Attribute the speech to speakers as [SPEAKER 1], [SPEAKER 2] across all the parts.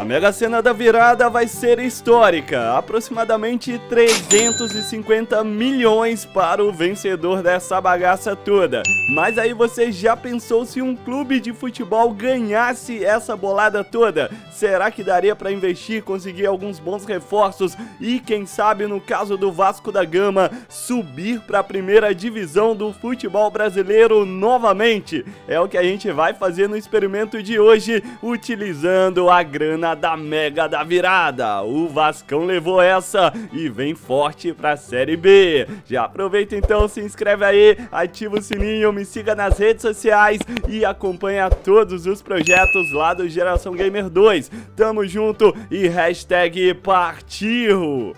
[SPEAKER 1] A Mega Sena da virada vai ser histórica, aproximadamente 350 milhões para o vencedor dessa bagaça toda. Mas aí você já pensou se um clube de futebol ganhasse essa bolada toda? Será que daria para investir, conseguir alguns bons reforços e quem sabe no caso do Vasco da Gama subir para a primeira divisão do futebol brasileiro novamente? É o que a gente vai fazer no experimento de hoje, utilizando a grana da Mega da Virada. O Vascão levou essa e vem forte pra Série B. Já aproveita então, se inscreve aí, ativa o sininho, me siga nas redes sociais e acompanha todos os projetos lá do Geração Gamer 2. Tamo junto e hashtag partiu!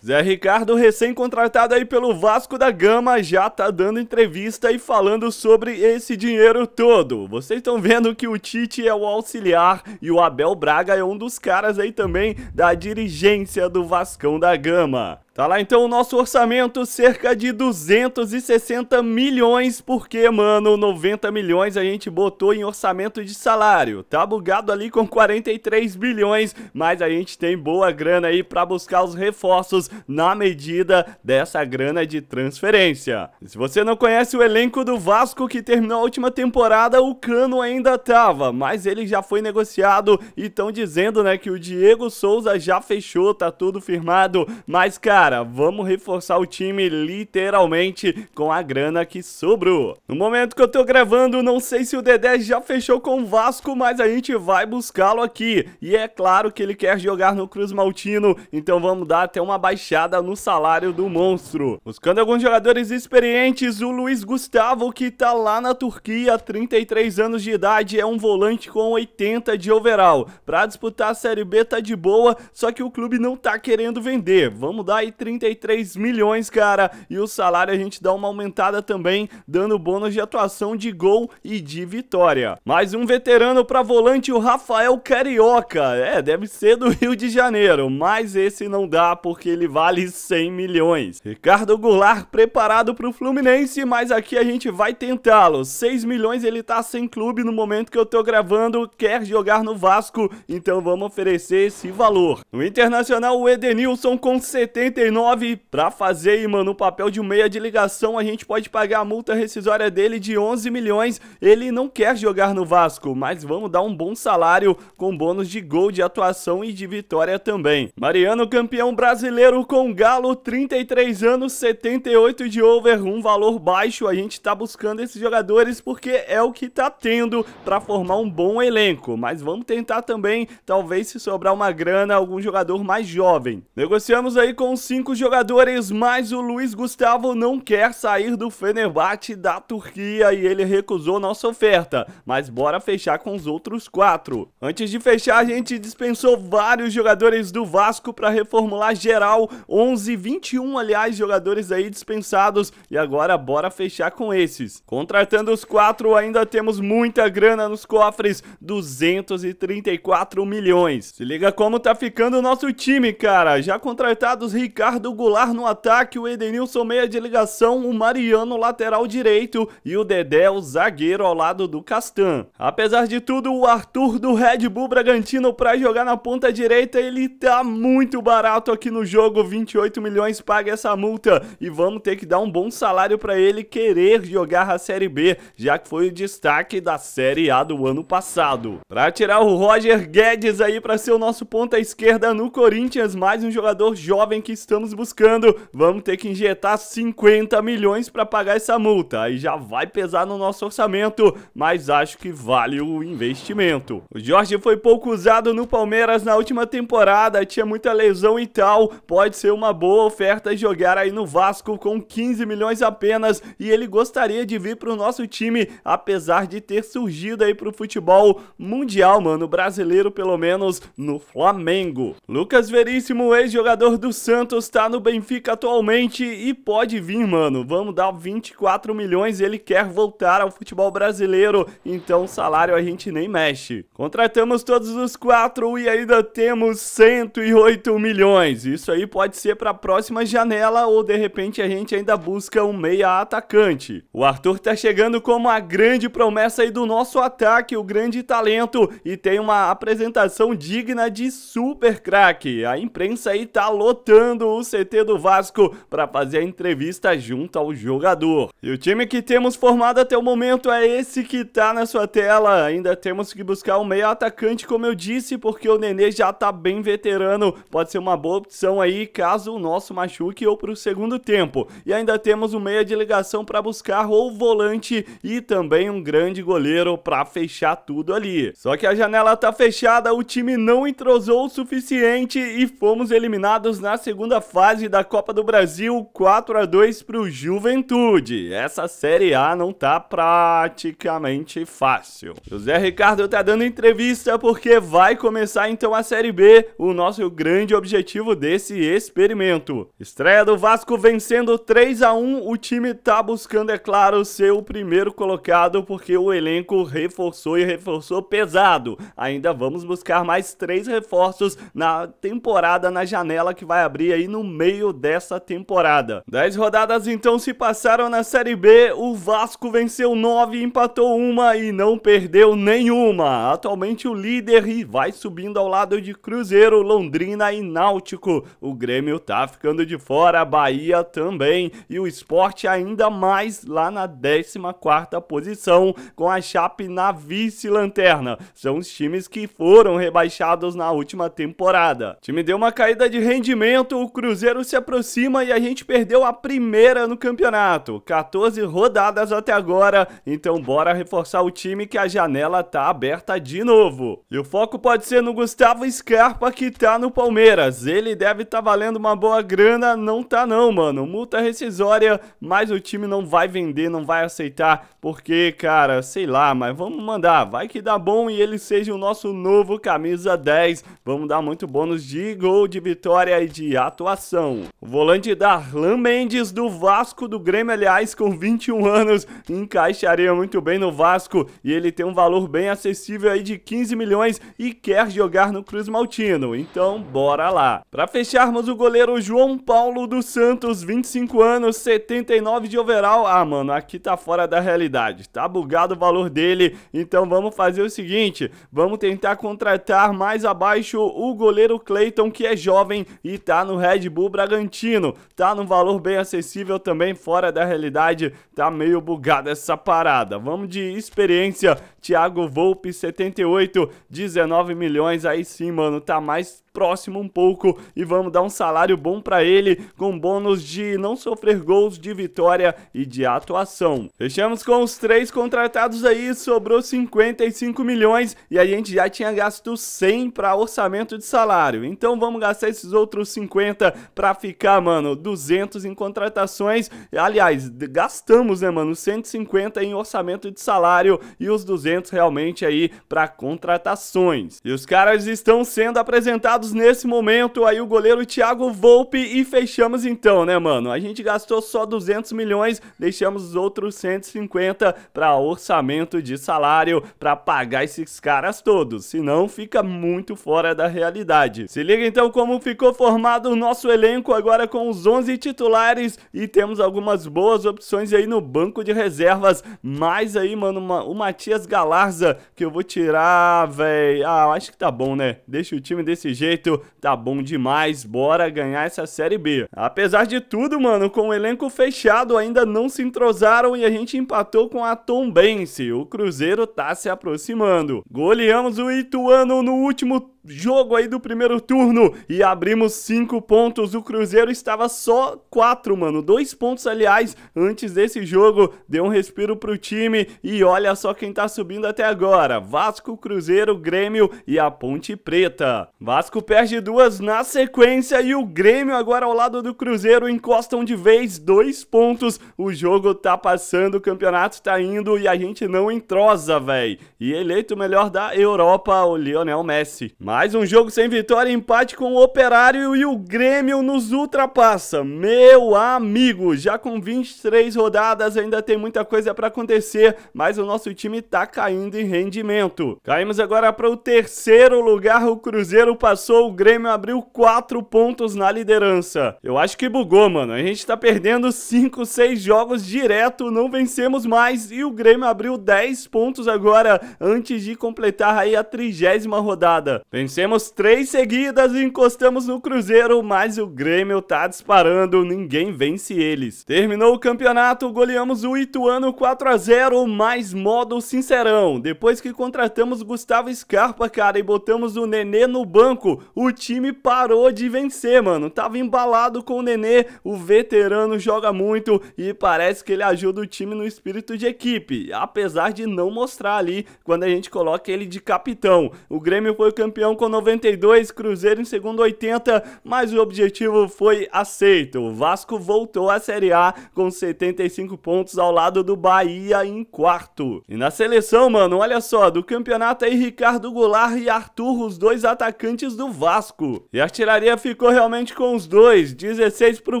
[SPEAKER 1] Zé Ricardo, recém-contratado aí pelo Vasco da Gama, já tá dando entrevista e falando sobre esse dinheiro todo. Vocês estão vendo que o Tite é o auxiliar e o Abel Braga é um dos caras aí também da dirigência do Vascão da Gama. Tá lá então o nosso orçamento, cerca de 260 milhões, porque, mano, 90 milhões a gente botou em orçamento de salário. Tá bugado ali com 43 bilhões, mas a gente tem boa grana aí para buscar os reforços na medida dessa grana de transferência. Se você não conhece o elenco do Vasco que terminou a última temporada, o Cano ainda tava, mas ele já foi negociado e estão dizendo, né, que o Diego Souza já fechou, tá tudo firmado, mas, cara, cara, vamos reforçar o time literalmente com a grana que sobrou. No momento que eu tô gravando, não sei se o Dedé já fechou com o Vasco, mas a gente vai buscá-lo aqui. E é claro que ele quer jogar no Cruz Maltino, então vamos dar até uma baixada no salário do monstro. Buscando alguns jogadores experientes, o Luiz Gustavo, que tá lá na Turquia, 33 anos de idade, é um volante com 80 de overall. Pra disputar a Série B tá de boa, só que o clube não tá querendo vender. Vamos dar 33 milhões, cara. E o salário a gente dá uma aumentada também, dando bônus de atuação de gol e de vitória. Mais um veterano para volante, o Rafael Carioca. É, deve ser do Rio de Janeiro, mas esse não dá porque ele vale 100 milhões. Ricardo Goulart preparado para o Fluminense, mas aqui a gente vai tentá-lo. 6 milhões ele tá sem clube no momento que eu tô gravando, quer jogar no Vasco, então vamos oferecer esse valor. No Internacional, o Edenilson com 70 39 para fazer, mano, um papel de meia de ligação, a gente pode pagar a multa rescisória dele de 11 milhões. Ele não quer jogar no Vasco, mas vamos dar um bom salário com bônus de gol, de atuação e de vitória também. Mariano, campeão brasileiro com Galo, 33 anos, 78 de over, um valor baixo. A gente tá buscando esses jogadores porque é o que tá tendo para formar um bom elenco, mas vamos tentar também, talvez se sobrar uma grana, algum jogador mais jovem. Negociamos aí com o cinco jogadores, mas o Luiz Gustavo não quer sair do Fenerbahçe da Turquia e ele recusou nossa oferta. Mas bora fechar com os outros quatro. Antes de fechar, a gente dispensou vários jogadores do Vasco para reformular geral. 11, 21, aliás, jogadores aí dispensados. E agora bora fechar com esses. Contratando os quatro, ainda temos muita grana nos cofres. 234 milhões. Se liga como tá ficando o nosso time, cara. Já contratados Ricardo Ricardo Goulart no ataque, o Edenilson meia de ligação, o Mariano lateral direito e o Dedé o zagueiro ao lado do Castan. Apesar de tudo, o Arthur do Red Bull Bragantino para jogar na ponta direita, ele tá muito barato aqui no jogo, 28 milhões paga essa multa e vamos ter que dar um bom salário para ele querer jogar a Série B, já que foi o destaque da Série A do ano passado. Para tirar o Roger Guedes aí para ser o nosso ponta esquerda no Corinthians, mais um jogador jovem que está estamos buscando, vamos ter que injetar 50 milhões para pagar essa multa. Aí já vai pesar no nosso orçamento, mas acho que vale o investimento. O Jorge foi pouco usado no Palmeiras na última temporada, tinha muita lesão e tal. Pode ser uma boa oferta jogar aí no Vasco com 15 milhões apenas e ele gostaria de vir para o nosso time, apesar de ter surgido aí para o futebol mundial, mano, brasileiro pelo menos, no Flamengo. Lucas Veríssimo, ex-jogador do Santos, Está tá no Benfica atualmente e pode vir, mano. Vamos dar 24 milhões, ele quer voltar ao futebol brasileiro, então salário a gente nem mexe. Contratamos todos os quatro e ainda temos 108 milhões. Isso aí pode ser para a próxima janela ou de repente a gente ainda busca um meia atacante. O Arthur tá chegando como a grande promessa aí do nosso ataque, o grande talento e tem uma apresentação digna de super craque. A imprensa aí tá lotando o CT do Vasco para fazer a entrevista junto ao jogador. E o time que temos formado até o momento é esse que está na sua tela. Ainda temos que buscar um meio atacante, como eu disse, porque o Nenê já está bem veterano. Pode ser uma boa opção aí, caso o nosso machuque ou para o segundo tempo. E ainda temos um meia de ligação para buscar ou volante e também um grande goleiro para fechar tudo ali. Só que a janela está fechada, o time não entrosou o suficiente e fomos eliminados na segunda segunda fase da Copa do Brasil, 4 a 2 para o Juventude. Essa Série A não tá praticamente fácil. José Ricardo tá dando entrevista porque vai começar então a Série B, o nosso grande objetivo desse experimento. Estreia do Vasco vencendo 3 a 1, o time tá buscando, é claro, ser o primeiro colocado porque o elenco reforçou e reforçou pesado. Ainda vamos buscar mais três reforços na temporada, na janela que vai abrir aí aí no meio dessa temporada. 10 rodadas então se passaram na Série B, o Vasco venceu 9, empatou uma e não perdeu nenhuma. Atualmente o líder e vai subindo ao lado de Cruzeiro, Londrina e Náutico. O Grêmio tá ficando de fora, Bahia também e o Sport ainda mais lá na 14ª posição, com a Chape na vice-lanterna. São os times que foram rebaixados na última temporada. O time deu uma caída de rendimento, Cruzeiro se aproxima e a gente perdeu a primeira no campeonato. 14 rodadas até agora, então bora reforçar o time que a janela tá aberta de novo. E o foco pode ser no Gustavo Scarpa que tá no Palmeiras. Ele deve tá valendo uma boa grana, não tá não, mano. Multa rescisória, mas o time não vai vender, não vai aceitar, porque, cara, sei lá, mas vamos mandar. Vai que dá bom e ele seja o nosso novo camisa 10. Vamos dar muito bônus de gol, de vitória e de ato atuação. O volante Darlan Mendes do Vasco do Grêmio, aliás, com 21 anos, encaixaria muito bem no Vasco e ele tem um valor bem acessível aí de 15 milhões e quer jogar no Cruz Maltino. Então, bora lá. Para fecharmos o goleiro João Paulo dos Santos, 25 anos, 79 de overall. Ah, mano, aqui tá fora da realidade. Tá bugado o valor dele. Então, vamos fazer o seguinte, vamos tentar contratar mais abaixo o goleiro Clayton, que é jovem e tá no Red Bull Bragantino. Tá num valor bem acessível também, fora da realidade, tá meio bugada essa parada. Vamos de experiência, Thiago Volpe 78, 19 milhões, aí sim, mano, tá mais próximo um pouco e vamos dar um salário bom para ele com bônus de não sofrer gols de vitória e de atuação. Fechamos com os três contratados aí, sobrou 55 milhões e a gente já tinha gasto 100 para orçamento de salário. Então vamos gastar esses outros 50 para ficar, mano, 200 em contratações. Aliás, gastamos, né, mano, 150 em orçamento de salário e os 200 realmente aí para contratações. E os caras estão sendo apresentados Tivemos nesse momento aí o goleiro Thiago Volpe e fechamos então, né, mano? A gente gastou só 200 milhões, deixamos os outros 150 para orçamento de salário para pagar esses caras todos, senão fica muito fora da realidade. Se liga então como ficou formado o nosso elenco agora com os 11 titulares e temos algumas boas opções aí no banco de reservas, mais aí, mano, uma, o Matias Galarza que eu vou tirar, velho. Ah, acho que tá bom, né? Deixa o time desse jeito jeito, tá bom demais, bora ganhar essa Série B. Apesar de tudo, mano, com o elenco fechado, ainda não se entrosaram e a gente empatou com a Tombense. O Cruzeiro tá se aproximando. Goleamos o Ituano no último jogo aí do primeiro turno e abrimos cinco pontos. O Cruzeiro estava só quatro, mano. Dois pontos, aliás, antes desse jogo. Deu um respiro pro time e olha só quem tá subindo até agora. Vasco, Cruzeiro, Grêmio e a Ponte Preta. Vasco perde duas na sequência e o Grêmio agora ao lado do Cruzeiro encostam de vez dois pontos. O jogo tá passando, o campeonato tá indo e a gente não entrosa, velho. E eleito o melhor da Europa, o Lionel Messi. Mais um jogo sem vitória, empate com o Operário e o Grêmio nos ultrapassa. Meu amigo, já com 23 rodadas ainda tem muita coisa para acontecer, mas o nosso time tá caindo em rendimento. Caímos agora para o terceiro lugar, o Cruzeiro passou, o Grêmio abriu 4 pontos na liderança. Eu acho que bugou, mano. A gente tá perdendo 5, 6 jogos direto, não vencemos mais e o Grêmio abriu 10 pontos agora antes de completar aí a trigésima rodada. Vencemos três seguidas e encostamos no Cruzeiro, mas o Grêmio tá disparando, ninguém vence eles. Terminou o campeonato, goleamos o Ituano 4x0, mas modo sincerão. Depois que contratamos Gustavo Scarpa, cara, e botamos o Nenê no banco, o time parou de vencer, mano. Tava embalado com o Nenê, o veterano joga muito e parece que ele ajuda o time no espírito de equipe, apesar de não mostrar ali quando a gente coloca ele de capitão. O Grêmio foi campeão Brasileirão com 92, Cruzeiro em segundo 80, mas o objetivo foi aceito. O Vasco voltou à Série A com 75 pontos ao lado do Bahia em quarto. E na seleção, mano, olha só, do campeonato aí Ricardo Goulart e Arthur, os dois atacantes do Vasco. E a artilharia ficou realmente com os dois, 16 pro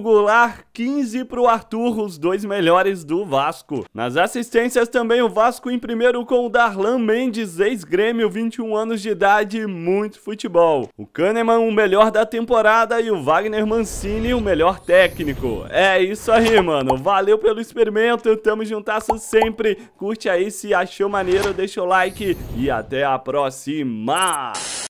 [SPEAKER 1] Goulart, 15 pro Arthur, os dois melhores do Vasco. Nas assistências também o Vasco em primeiro com o Darlan Mendes, ex-grêmio, 21 anos de idade, muito muito futebol. O Kahneman, o melhor da temporada, e o Wagner Mancini, o melhor técnico. É isso aí, mano. Valeu pelo experimento, tamo juntasso sempre. Curte aí se achou maneiro, deixa o like e até a próxima.